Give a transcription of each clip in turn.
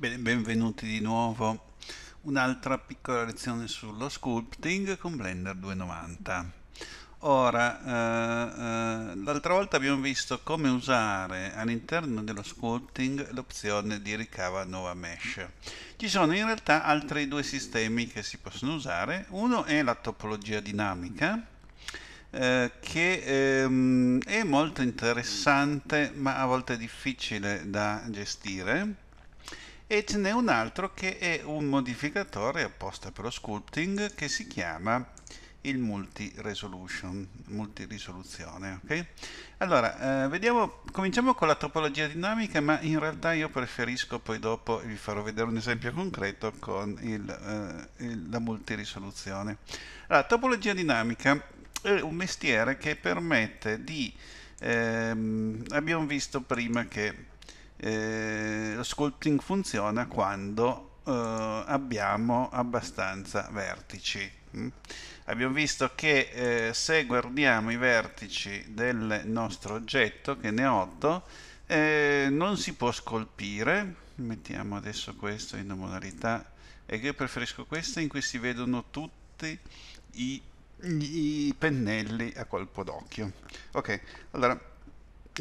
Bene, benvenuti di nuovo. Un'altra piccola lezione sullo sculpting con Blender 290. Ora, eh, eh, l'altra volta abbiamo visto come usare all'interno dello sculpting l'opzione di ricava nuova mesh. Ci sono in realtà altri due sistemi che si possono usare. Uno è la topologia dinamica, eh, che ehm, è molto interessante ma a volte difficile da gestire e ce n'è un altro che è un modificatore apposta per lo sculpting che si chiama il multi resolution multi risoluzione ok allora eh, vediamo cominciamo con la topologia dinamica ma in realtà io preferisco poi dopo vi farò vedere un esempio concreto con il, eh, il, la multirisoluzione allora topologia dinamica è un mestiere che permette di ehm, abbiamo visto prima che eh, lo sculpting funziona quando eh, abbiamo abbastanza vertici. Mm? Abbiamo visto che eh, se guardiamo i vertici del nostro oggetto, che ne ho 8, eh, non si può scolpire. Mettiamo adesso questo in modalità, e che io preferisco questa in cui si vedono tutti i i pennelli a colpo d'occhio. Ok, allora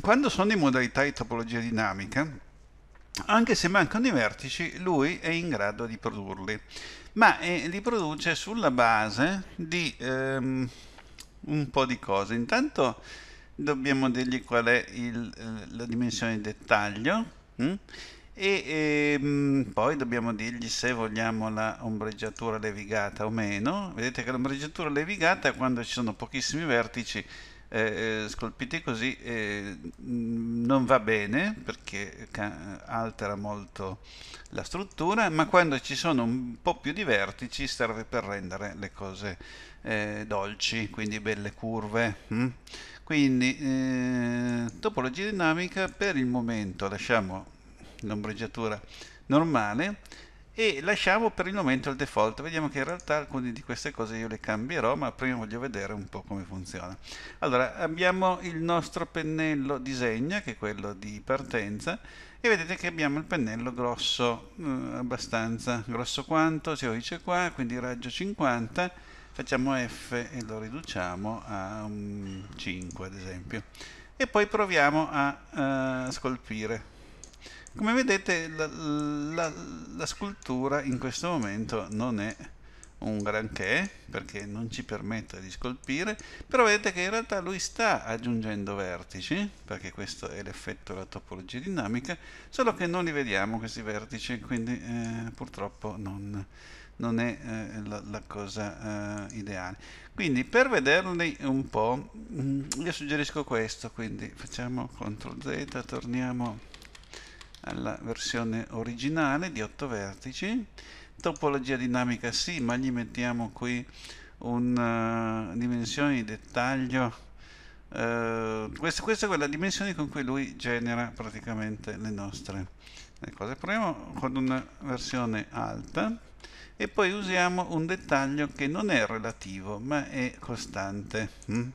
quando sono in modalità di topologia dinamica, anche se mancano i vertici, lui è in grado di produrli, ma eh, li produce sulla base di ehm, un po' di cose. Intanto dobbiamo dirgli qual è il, eh, la dimensione di dettaglio hm? e ehm, poi dobbiamo dirgli se vogliamo l'ombreggiatura levigata o meno. Vedete che l'ombreggiatura levigata quando ci sono pochissimi vertici eh, eh, scolpiti così eh, non va bene perché altera molto la struttura, ma quando ci sono un po' più di vertici serve per rendere le cose eh, dolci, quindi belle curve. Hm? Quindi eh, topologia dinamica per il momento lasciamo l'ombreggiatura normale e lasciamo per il momento il default vediamo che in realtà alcune di queste cose io le cambierò ma prima voglio vedere un po' come funziona allora abbiamo il nostro pennello disegna che è quello di partenza e vedete che abbiamo il pennello grosso eh, abbastanza grosso quanto si dice qua quindi raggio 50 facciamo F e lo riduciamo a um, 5 ad esempio e poi proviamo a uh, scolpire come vedete la, la, la scultura in questo momento non è un granché perché non ci permette di scolpire però vedete che in realtà lui sta aggiungendo vertici perché questo è l'effetto della topologia dinamica solo che non li vediamo questi vertici quindi eh, purtroppo non, non è eh, la, la, cosa eh, ideale quindi per vederli un po' mm, io suggerisco questo quindi facciamo CTRL Z torniamo alla versione originale di 8 vertici topologia dinamica sì ma gli mettiamo qui una eh, dimensione di dettaglio Uh, questa, questa, è quella dimensione con cui lui genera praticamente le nostre le cose. Proviamo con una versione alta e poi usiamo un dettaglio che non è relativo ma è costante. Mm?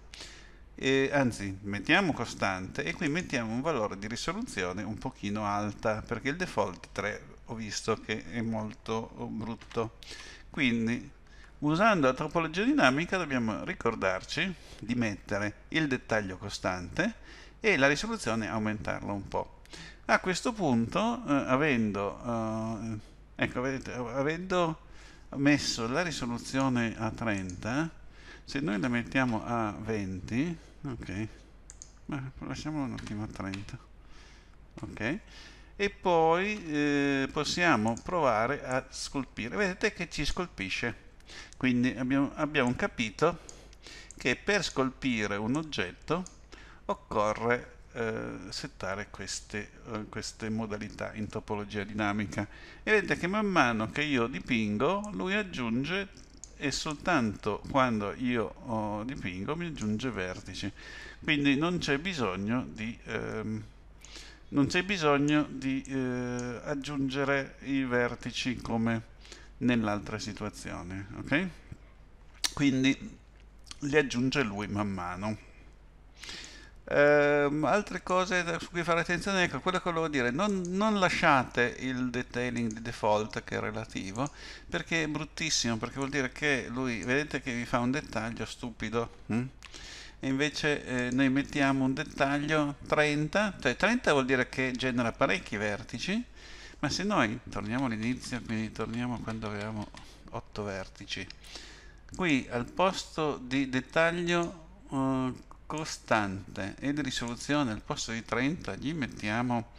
e, anzi mettiamo costante e qui mettiamo un valore di risoluzione un pochino alta perché il default 3 ho visto che è molto oh, brutto quindi usando la topologia dinamica dobbiamo ricordarci di mettere il dettaglio costante e la risoluzione aumentarla un po' a questo punto eh, avendo eh, ecco vedete avendo messo la risoluzione a 30 se noi la mettiamo a 20 ok ma lasciamo un attimo a 30 ok e poi eh, possiamo provare a scolpire vedete che ci scolpisce quindi abbiamo, abbiamo capito che per scolpire un oggetto occorre eh, settare queste, eh, queste, modalità in topologia dinamica e vedete che man mano che io dipingo lui aggiunge e soltanto quando io oh, dipingo mi aggiunge vertici quindi non c'è bisogno di ehm, non c'è bisogno di eh, aggiungere i vertici come nell'altra situazione ok quindi li aggiunge lui man mano Ehm, altre cose su cui fare attenzione, ecco, quello che volevo dire, non, non lasciate il detailing di default che è relativo, perché è bruttissimo, perché vuol dire che lui, vedete che vi fa un dettaglio stupido, hm? e invece eh, noi mettiamo un dettaglio 30, cioè 30 vuol dire che genera parecchi vertici, ma se noi torniamo all'inizio, quindi torniamo quando avevamo 8 vertici, qui al posto di dettaglio eh, costante e di risoluzione al posto di 30 gli mettiamo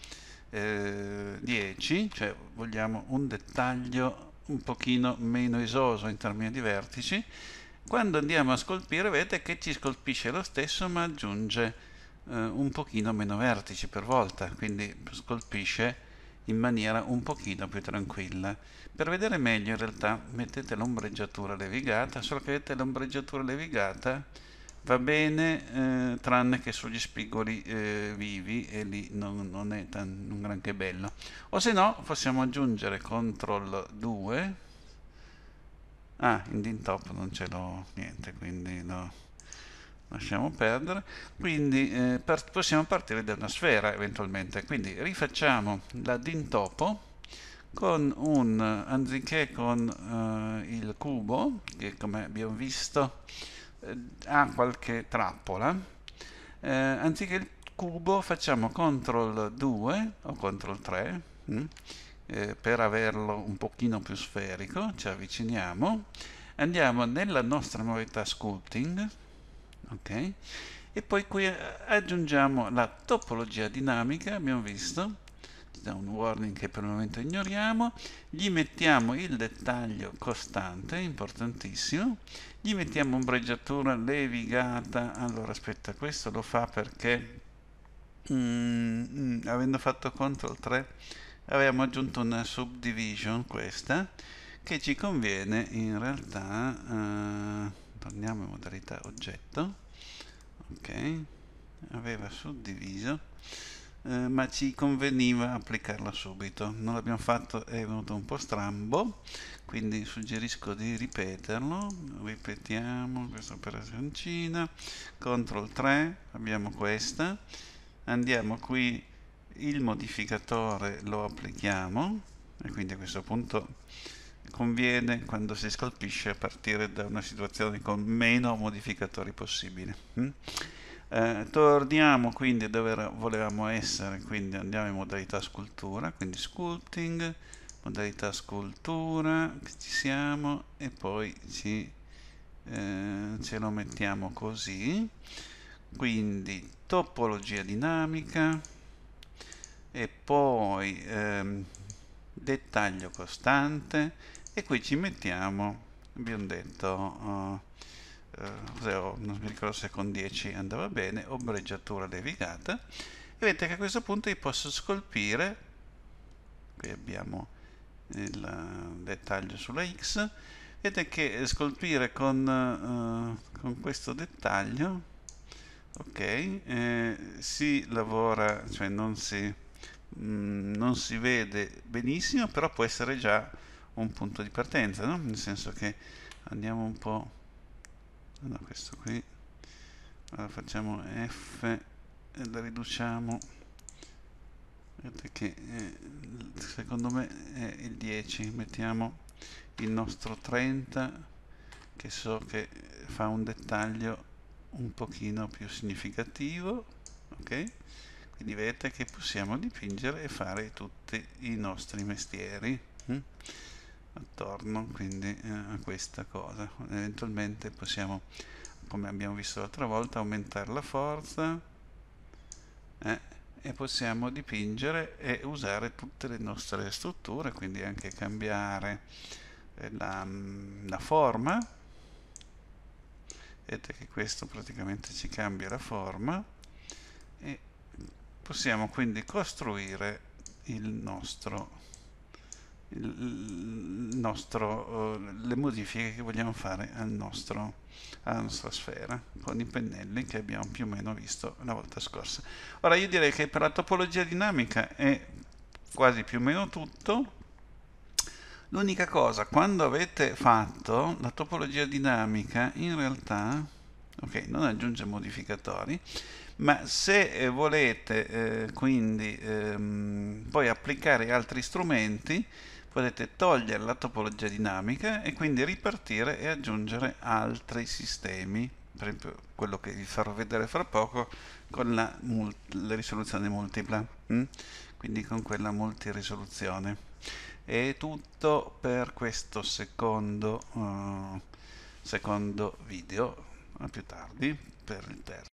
eh, 10, cioè vogliamo un dettaglio un pochino meno esoso in termini di vertici, quando andiamo a scolpire vedete che ci scolpisce lo stesso ma aggiunge eh, un pochino meno vertici per volta, quindi scolpisce in maniera un pochino più tranquilla. Per vedere meglio in realtà mettete l'ombreggiatura levigata, solo che vedete l'ombreggiatura levigata va bene eh, tranne che sugli spigoli eh, vivi e lì non, non è tan, granché bello o se no possiamo aggiungere CTRL 2 ah in din non ce l'ho niente quindi lo lasciamo perdere quindi eh, per, possiamo partire da una sfera eventualmente quindi rifacciamo la dintopo con un anziché con eh, il cubo che come abbiamo visto eh, ha qualche trappola, eh, anziché il cubo facciamo CTRL 2 o CTRL 3 mh, mm, eh, per averlo un pochino più sferico, ci avviciniamo, andiamo nella nostra novità sculpting, ok? E poi qui aggiungiamo la topologia dinamica, abbiamo visto, da un warning che per il momento ignoriamo, gli mettiamo il dettaglio costante, importantissimo, gli mettiamo ombreggiatura levigata, allora aspetta, questo lo fa perché mm, mm avendo fatto CTRL 3 avevamo aggiunto una subdivision, questa, che ci conviene in realtà, eh, torniamo in modalità oggetto, ok, aveva suddiviso, eh, ma ci conveniva applicarla subito. Non l'abbiamo fatto, è venuto un po' strambo, quindi suggerisco di ripeterlo. Ripetiamo questa operazioncina, CTRL 3, abbiamo questa, andiamo qui, il modificatore lo applichiamo, e quindi a questo punto conviene quando si scolpisce partire da una situazione con meno modificatori possibile. Mm? Eh, torniamo quindi dove volevamo essere, quindi andiamo in modalità scultura, quindi sculpting, modalità scultura, ci siamo e poi ci, eh, ce lo mettiamo così, quindi topologia dinamica e poi ehm, dettaglio costante e qui ci mettiamo, abbiamo detto... Eh, oh, 0, eh, non mi ricordo se con 10 andava bene, ombreggiatura levigata e vedete che a questo punto io posso scolpire, qui abbiamo il dettaglio sulla X, vedete che scolpire con, uh, con questo dettaglio, ok, eh, si lavora, cioè non si, mh, mm, non si vede benissimo, però può essere già un punto di partenza, no? nel senso che andiamo un po' allora questo qui allora facciamo f e la riduciamo vedete che eh, secondo me è il 10 mettiamo il nostro 30 che so che fa un dettaglio un pochino più significativo ok quindi vedete che possiamo dipingere e fare tutti i nostri mestieri mm? attorno quindi eh, a questa cosa eventualmente possiamo come abbiamo visto l'altra volta aumentare la forza eh, e possiamo dipingere e usare tutte le nostre strutture quindi anche cambiare eh, la, mm, la forma vedete che questo praticamente ci cambia la forma e possiamo quindi costruire il nostro nostro, eh, le modifiche che vogliamo fare al nostro, alla nostra sfera con i pennelli che abbiamo più o meno visto la volta scorsa. Ora io direi che per la topologia dinamica è quasi più o meno tutto. L'unica cosa, quando avete fatto la topologia dinamica, in realtà, ok, non aggiunge modificatori, ma se eh, volete eh, quindi ehm, poi applicare altri strumenti, potete togliere la topologia dinamica e quindi ripartire e aggiungere altri sistemi per esempio quello che vi farò vedere fra poco con la, la risoluzione multipla hm? quindi con quella multirisoluzione è tutto per questo secondo, uh, secondo video a più tardi per il terzo